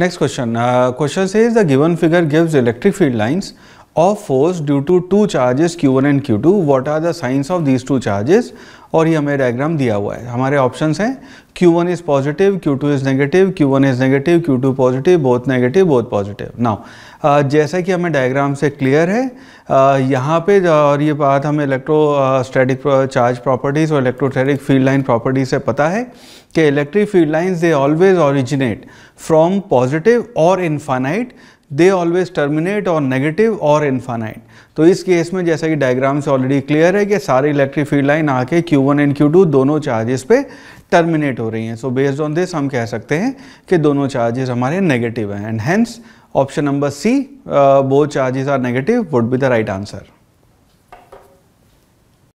Next question question से is the given figure gives electric field lines of force due to two charges q one and q two what are the signs of these two charges और ये हमें diagram दिया हुआ है हमारे option हैं Q1 is positive, Q2 is negative, Q1 is negative, Q2 positive, both negative, both positive. Now, ना uh, जैसा कि हमें डायग्राम से क्लियर है uh, यहाँ पे uh, और ये बात हमें इलेक्ट्रोस्टैटिक चार्ज प्रॉपर्टीज़ और इलेक्ट्रोस्टैटिक फील्ड लाइन प्रॉपर्टी से पता है कि electric field lines they always originate from positive और इन्फानाइट दे ऑलवेज टर्मिनेट और नेगेटिव और इन्फानाइट तो इस केस में जैसा कि डायग्राम से ऑलरेडी क्लियर है कि सारी इलेक्ट्रिक फील्ड लाइन आके Q1 एंड Q2 दोनों चार्जेस पे टर्मिनेट हो रही हैं सो बेस्ड ऑन दिस हम कह सकते हैं कि दोनों चार्जेस हमारे नेगेटिव हैं and hence option number C both charges are negative would be the right answer